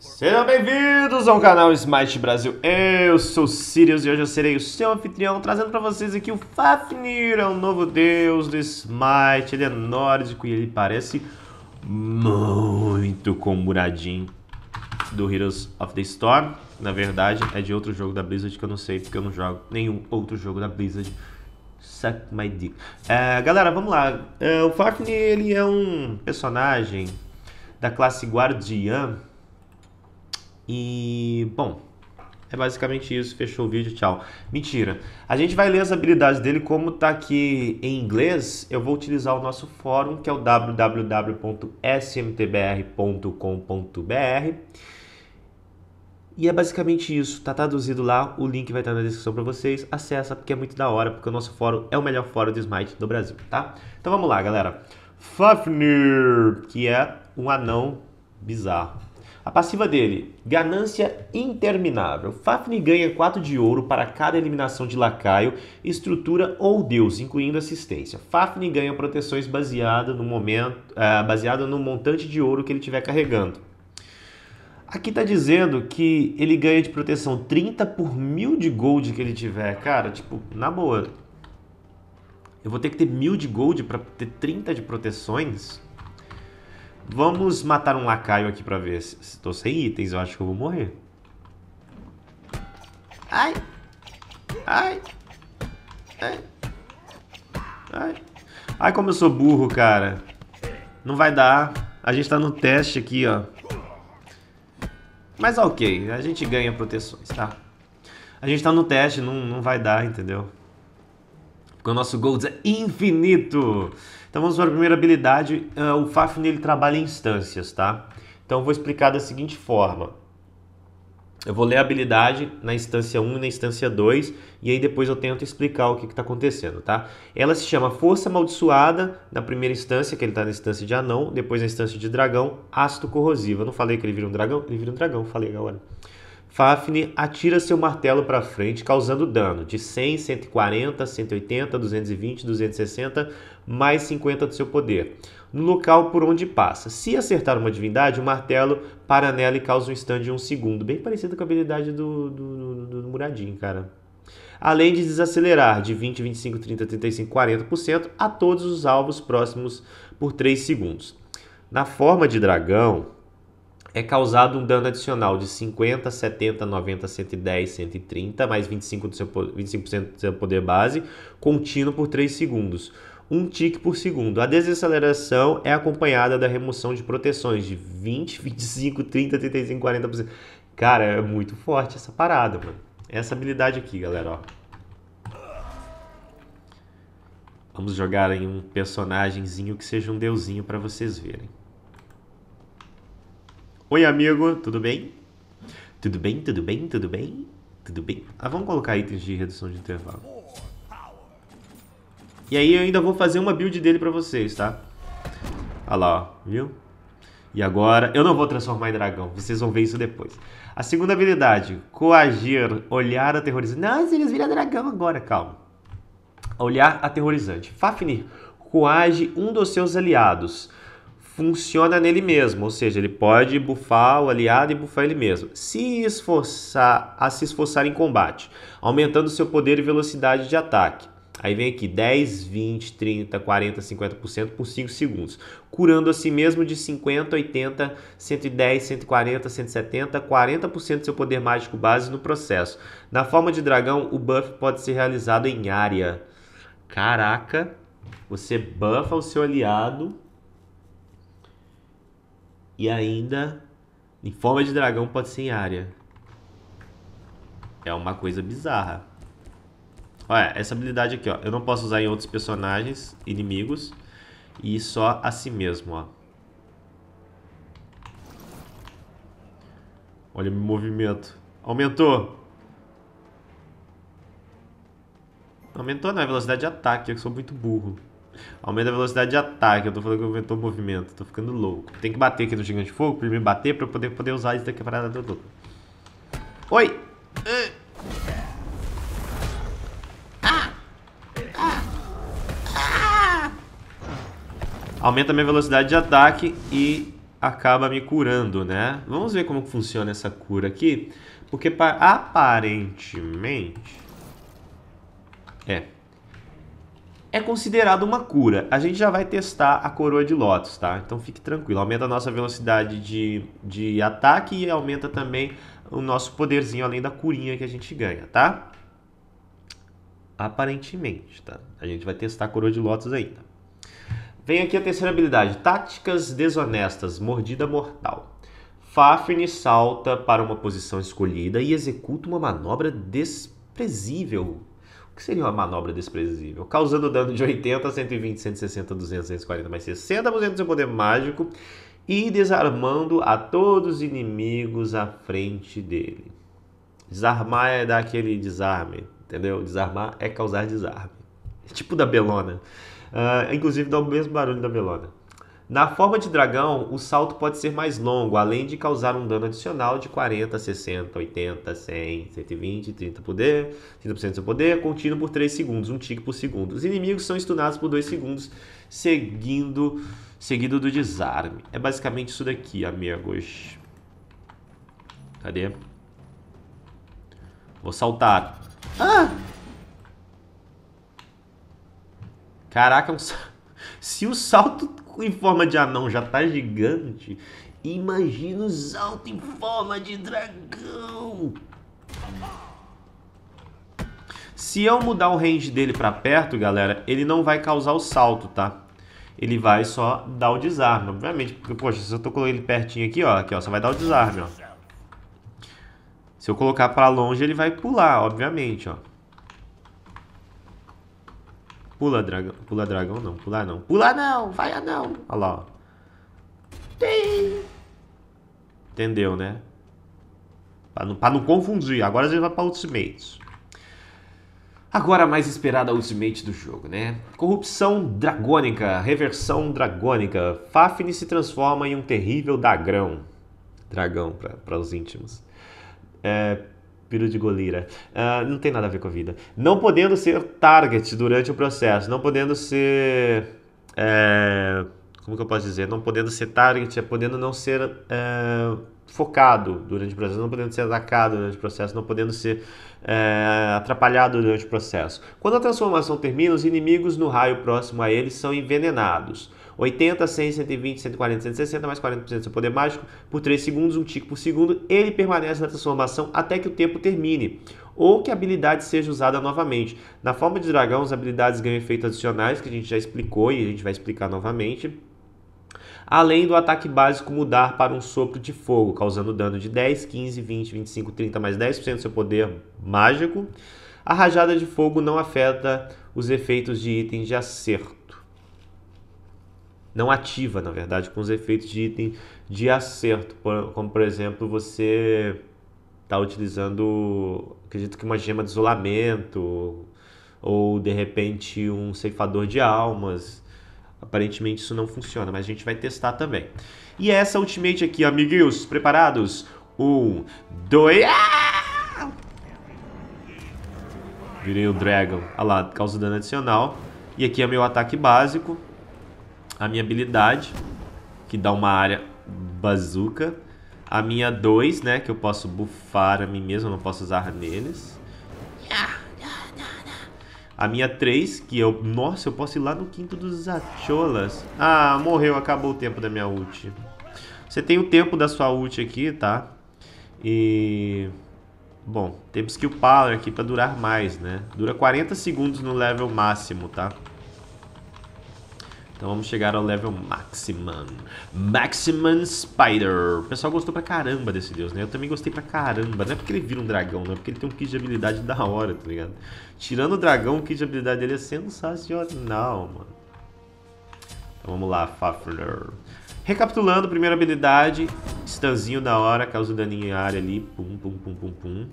Sejam bem-vindos ao canal Smite Brasil. Eu sou o Sirius e hoje eu serei o seu anfitrião, trazendo para vocês aqui o Fafnir, é um novo deus do Smite. Ele é nórdico e ele parece muito com o Muradin do Heroes of the Storm. Na verdade, é de outro jogo da Blizzard que eu não sei, porque eu não jogo nenhum outro jogo da Blizzard. Suck my dick. É, galera, vamos lá. É, o Fafnir, ele é um personagem da classe Guardiã e, bom, é basicamente isso. Fechou o vídeo, tchau. Mentira. A gente vai ler as habilidades dele. Como tá aqui em inglês, eu vou utilizar o nosso fórum, que é o www.smtbr.com.br. E é basicamente isso. Tá traduzido lá. O link vai estar na descrição para vocês. Acessa, porque é muito da hora, porque o nosso fórum é o melhor fórum de Smite do Brasil, tá? Então vamos lá, galera. Fafnir, que é um anão bizarro. A passiva dele, ganância interminável. Fafnir ganha 4 de ouro para cada eliminação de lacaio, estrutura ou deus, incluindo assistência. Fafnir ganha proteções baseada no momento, uh, eh, baseada no montante de ouro que ele estiver carregando. Aqui está dizendo que ele ganha de proteção 30 por mil de gold que ele tiver. Cara, tipo, na boa. Eu vou ter que ter mil de gold para ter 30 de proteções? Vamos matar um lacaio aqui pra ver. Estou sem itens, eu acho que eu vou morrer. Ai! Ai! Ai! Ai! Ai, como eu sou burro, cara. Não vai dar. A gente tá no teste aqui, ó. Mas ok, a gente ganha proteções, tá? A gente tá no teste, não, não vai dar, entendeu? o nosso Golds é infinito. Então vamos para a primeira habilidade. Ah, o Fafnir ele trabalha em instâncias, tá? Então eu vou explicar da seguinte forma. Eu vou ler a habilidade na instância 1 e na instância 2, e aí depois eu tento explicar o que está acontecendo, tá? Ela se chama Força Amaldiçoada, na primeira instância, que ele está na instância de anão, depois na instância de dragão, ácido corrosivo. Eu não falei que ele vira um dragão? Ele vira um dragão, falei agora. Fafnir atira seu martelo para frente, causando dano de 100, 140, 180, 220, 260, mais 50 do seu poder, no local por onde passa. Se acertar uma divindade, o martelo para nela e causa um stun de 1 segundo, bem parecido com a habilidade do, do, do, do cara. Além de desacelerar de 20, 25, 30, 35, 40% a todos os alvos próximos por 3 segundos. Na forma de dragão, é causado um dano adicional de 50, 70, 90, 110, 130, mais 25 do seu, 25% do seu poder base, contínuo por 3 segundos. Um tique por segundo. A desaceleração é acompanhada da remoção de proteções de 20, 25, 30, 35, 40%. Cara, é muito forte essa parada, mano. Essa habilidade aqui, galera, ó. Vamos jogar em um personagemzinho que seja um deusinho para vocês verem. Oi, amigo, tudo bem? Tudo bem, tudo bem, tudo bem? Tudo bem? Ah, vamos colocar itens de redução de intervalo. E aí eu ainda vou fazer uma build dele pra vocês, tá? Olha lá, ó, viu? E agora, eu não vou transformar em dragão, vocês vão ver isso depois. A segunda habilidade, coagir, olhar aterrorizante. Nossa, eles viram dragão agora, calma. Olhar aterrorizante. Fafnir, coage um dos seus aliados funciona nele mesmo, ou seja, ele pode bufar o aliado e bufar ele mesmo. Se esforçar a se esforçar em combate, aumentando seu poder e velocidade de ataque. Aí vem aqui 10, 20, 30, 40, 50% por 5 segundos, curando a si mesmo de 50, 80, 110, 140, 170, 40% do seu poder mágico base no processo. Na forma de dragão, o buff pode ser realizado em área. Caraca, você buffa o seu aliado e ainda, em forma de dragão, pode ser em área. É uma coisa bizarra. Olha, essa habilidade aqui, ó. Eu não posso usar em outros personagens, inimigos. E só a si mesmo, ó. Olha o meu movimento. Aumentou. Aumentou, não. É velocidade de ataque. Eu sou muito burro. Aumenta a velocidade de ataque. Eu tô falando que aumentou o movimento. Tô ficando louco. Tem que bater aqui no gigante de fogo pra me bater pra eu poder, poder usar isso daqui parada do. Oi! Ah! Ah! Ah! Aumenta a minha velocidade de ataque e acaba me curando, né? Vamos ver como funciona essa cura aqui. Porque aparentemente... É, é considerado uma cura. A gente já vai testar a coroa de lotos, tá? Então fique tranquilo. Aumenta a nossa velocidade de, de ataque e aumenta também o nosso poderzinho, além da curinha que a gente ganha, tá? Aparentemente, tá? A gente vai testar a coroa de lotos ainda. Vem aqui a terceira habilidade. Táticas desonestas. Mordida mortal. Fafnir salta para uma posição escolhida e executa uma manobra desprezível que seria uma manobra desprezível, causando dano de 80, 120, 160, 200, 140, mais 60% do seu poder mágico e desarmando a todos os inimigos à frente dele. Desarmar é dar aquele desarme, entendeu? Desarmar é causar desarme. É tipo da belona. Uh, inclusive dá o mesmo barulho da belona. Na forma de dragão, o salto pode ser mais longo, além de causar um dano adicional de 40, 60, 80, 100, 120, 30 poder, 30% do seu poder, contínuo por 3 segundos, um tique por segundo. Os inimigos são estunados por 2 segundos, seguindo, seguido do desarme. É basicamente isso daqui, amigos. Cadê? Vou saltar. Ah! Caraca, é um... se o salto em forma de anão já tá gigante, imagina os altos em forma de dragão. Se eu mudar o range dele para perto, galera, ele não vai causar o salto, tá? Ele vai só dar o desarme, obviamente. Porque, poxa, se eu tô colocando ele pertinho aqui, ó, aqui, ó, só vai dar o desarme, ó. Se eu colocar para longe, ele vai pular, obviamente, ó. Pula dragão. Pula dragão não. pula não. pula não. Vai anão. Olha lá, ó. Tem. Entendeu, né? Pra não, pra não confundir. Agora a gente vai pra Ultimate. Agora a mais esperada Ultimate do jogo, né? Corrupção dragônica. Reversão dragônica. Fafnir se transforma em um terrível dragão. Dragão, para os íntimos. É, Piro de Golira. Uh, não tem nada a ver com a vida. Não podendo ser target durante o processo, não podendo ser. É, como que eu posso dizer? Não podendo ser target, é podendo não ser é, focado durante o processo, não podendo ser atacado durante o processo, não podendo ser é, atrapalhado durante o processo. Quando a transformação termina, os inimigos no raio próximo a eles são envenenados. 80, 100, 120, 140, 160, mais 40% do seu poder mágico por 3 segundos, um tico por segundo. Ele permanece na transformação até que o tempo termine ou que a habilidade seja usada novamente. Na forma de dragão, as habilidades ganham efeitos adicionais, que a gente já explicou e a gente vai explicar novamente. Além do ataque básico mudar para um sopro de fogo, causando dano de 10, 15, 20, 25, 30 mais 10% do seu poder mágico. A rajada de fogo não afeta os efeitos de itens de acerto não ativa, na verdade, com os efeitos de item de acerto, como por exemplo você está utilizando, acredito que uma gema de isolamento ou de repente um ceifador de almas. Aparentemente isso não funciona, mas a gente vai testar também. E essa ultimate aqui, amiguinhos, preparados? Um, dois... Ah! Virei o Dragon. Olha lá, causa dano adicional. E aqui é meu ataque básico a minha habilidade, que dá uma área bazuca. A minha 2, né, que eu posso bufar a mim mesmo, não posso usar neles. A minha 3, que eu... Nossa, eu posso ir lá no quinto dos acholas. Ah, morreu, acabou o tempo da minha ult. Você tem o tempo da sua ult aqui, tá? E... Bom, temos que o Power aqui pra durar mais, né? Dura 40 segundos no level máximo, tá? Então vamos chegar ao level Maximum. Maximum Spider. O pessoal gostou pra caramba desse deus, né? Eu também gostei pra caramba. Não é porque ele vira um dragão, não é porque ele tem um kit de habilidade da hora, tá ligado? Tirando o dragão, o kit de habilidade dele é sensacional, mano. Então vamos lá, Fafner. Recapitulando, primeira habilidade, stanzinho da hora, causa daninho em área ali, pum, pum, pum, pum, pum.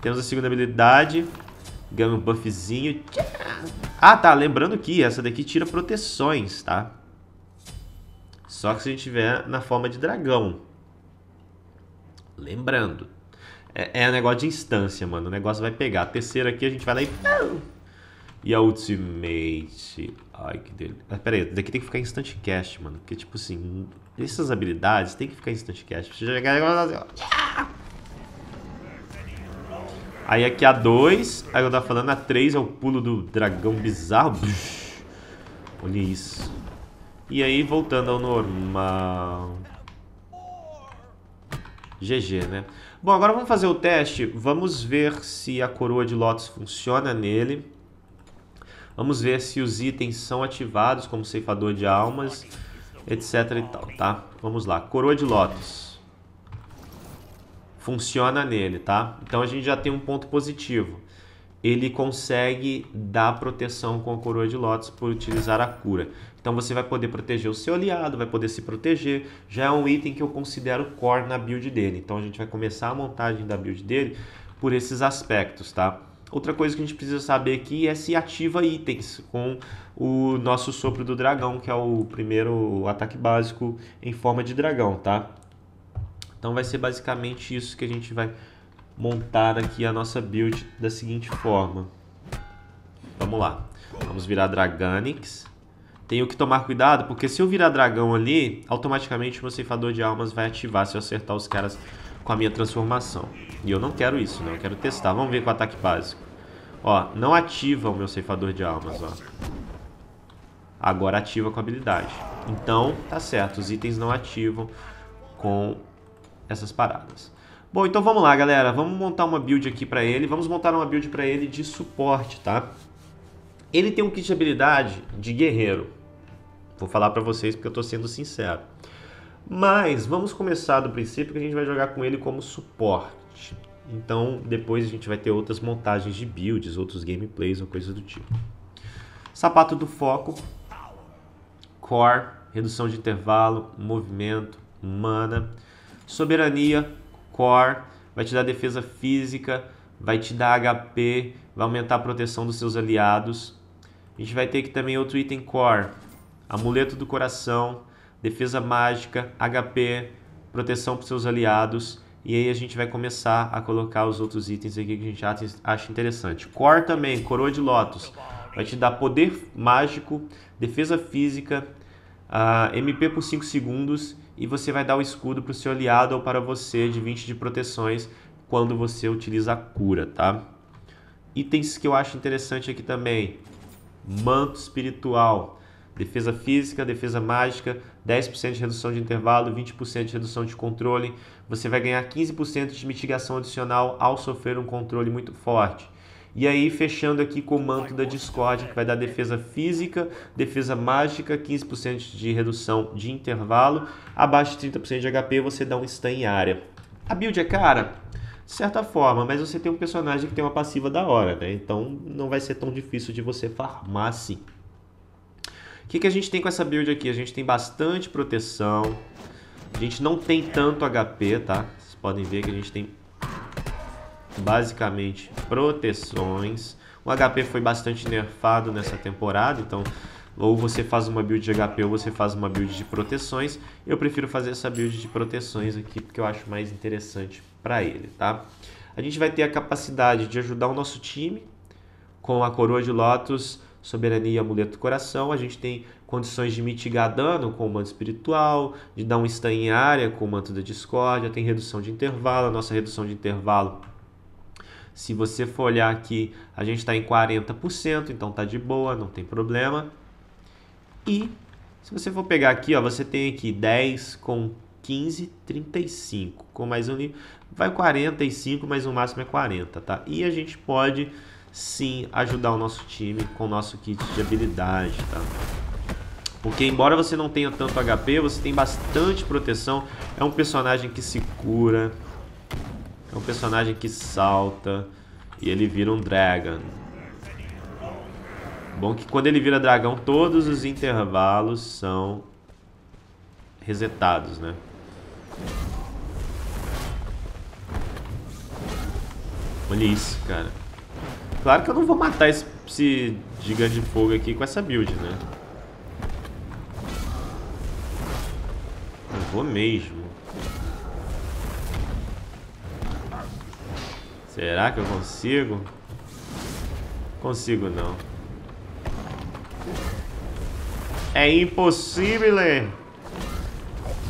Temos a segunda habilidade, Ganha um buffzinho. Ah, tá. Lembrando que essa daqui tira proteções, tá? Só que se a gente tiver na forma de dragão. Lembrando. É, é um negócio de instância, mano. O negócio vai pegar. A terceira aqui a gente vai lá e... E a ultimate. Ai, que delícia. Ah, pera aí, daqui tem que ficar instant cast, mano. Porque, tipo assim, essas habilidades tem que ficar instant cast. Você chegar e assim, Aí aqui a 2, aí eu tava falando, a 3 é o pulo do dragão bizarro. Olha isso. E aí, voltando ao normal. GG, né? Bom, agora vamos fazer o teste. Vamos ver se a coroa de Lotus funciona nele. Vamos ver se os itens são ativados como ceifador de almas, etc e tal, tá? Vamos lá. Coroa de Lotus funciona nele, tá? Então a gente já tem um ponto positivo. Ele consegue dar proteção com a coroa de lótus por utilizar a cura. Então você vai poder proteger o seu aliado, vai poder se proteger. Já é um item que eu considero core na build dele. Então a gente vai começar a montagem da build dele por esses aspectos, tá? Outra coisa que a gente precisa saber aqui é se ativa itens com o nosso sopro do dragão, que é o primeiro ataque básico em forma de dragão, tá? Então vai ser basicamente isso que a gente vai montar aqui a nossa build da seguinte forma. Vamos lá. Vamos virar Draganix. Tenho que tomar cuidado, porque se eu virar dragão ali, automaticamente o meu ceifador de almas vai ativar se eu acertar os caras com a minha transformação. E eu não quero isso, né? Eu quero testar. Vamos ver com o ataque básico. Ó, não ativa o meu ceifador de almas, ó. Agora ativa com a habilidade. Então, tá certo. Os itens não ativam com essas paradas. Bom, então vamos lá, galera. Vamos montar uma build aqui para ele. Vamos montar uma build para ele de suporte, tá? Ele tem um kit de habilidade de guerreiro. Vou falar para vocês porque eu tô sendo sincero. Mas vamos começar do princípio que a gente vai jogar com ele como suporte. Então depois a gente vai ter outras montagens de builds, outros gameplays ou coisa do tipo. Sapato do foco, core, redução de intervalo, movimento, mana Soberania, Core, vai te dar defesa física, vai te dar HP, vai aumentar a proteção dos seus aliados. A gente vai ter aqui também outro item Core, Amuleto do Coração, Defesa Mágica, HP, Proteção para os seus aliados. E aí a gente vai começar a colocar os outros itens aqui que a gente acha interessante. Core também, Coroa de Lotus. Vai te dar poder mágico, defesa física, uh, ah, MP por 5 segundos e você vai dar o escudo para o seu aliado ou para você de 20 de proteções quando você utiliza a cura, tá? Itens que eu acho interessante aqui também. Manto espiritual, defesa física, defesa mágica, 10% de redução de intervalo, 20% de redução de controle. Você vai ganhar 15% de mitigação adicional ao sofrer um controle muito forte. E aí, fechando aqui, com manto da Discord, é. que vai dar defesa física, defesa mágica, 15% de redução de intervalo. Abaixo de 30% de HP, você dá um stun em área. A build é cara? De certa forma, mas você tem um personagem que tem uma passiva da hora, né? Então, não vai ser tão difícil de você farmar assim. O que, que a gente tem com essa build aqui? A gente tem bastante proteção. A gente não tem tanto HP, tá? Vocês podem ver que a gente tem basicamente proteções. O HP foi bastante nerfado nessa temporada, então ou você faz uma build de HP ou você faz uma build de proteções. Eu prefiro fazer essa build de proteções aqui porque eu acho mais interessante para ele, tá? A gente vai ter a capacidade de ajudar o nosso time com a Coroa de Lotus, Soberania e Amuleto do Coração. A gente tem condições de mitigar dano com o manto espiritual, de dar um stun em área com o manto da discórdia, tem redução de intervalo, a nossa redução de intervalo se você for olhar aqui, a gente está em 40%, então tá de boa, não tem problema. E se você for pegar aqui, ó, você tem aqui 10 com 15, 35, com mais um nível, vai 45, mas o máximo é 40, tá? E a gente pode sim ajudar o nosso time com o nosso kit de habilidade, tá? Porque embora você não tenha tanto HP, você tem bastante proteção, é um personagem que se cura, é um personagem que salta e ele vira um dragon. Bom que quando ele vira dragão, todos os intervalos são resetados, né? Olha isso, cara. Claro que eu não vou matar esse, esse gigante de fogo aqui com essa build, né? vou mesmo. Será que eu consigo? Consigo não. É impossível!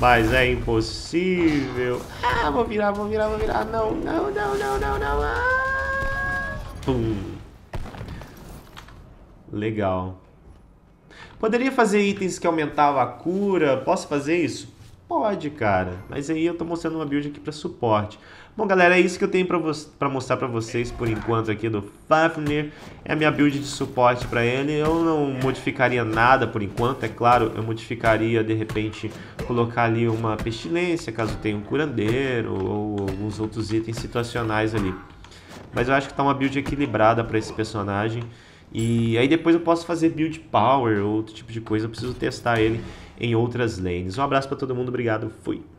Mas é impossível. Ah, vou virar, vou virar, vou virar. Não, não, não, não, não, não. Ah! Pum. Legal. Poderia fazer itens que aumentavam a cura. Posso fazer isso? Pode, cara. Mas aí eu tô mostrando uma build aqui para suporte. Bom, galera, é isso que eu tenho para mostrar para vocês por enquanto aqui do Fafnir. É a minha build de suporte para ele. Eu não modificaria nada por enquanto, é claro. Eu modificaria, de repente, colocar ali uma pestilência, caso tenha um curandeiro ou alguns outros itens situacionais ali. Mas eu acho que tá uma build equilibrada para esse personagem. E aí depois eu posso fazer build power, outro tipo de coisa. Eu preciso testar ele em outras lanes. Um abraço para todo mundo, obrigado, fui.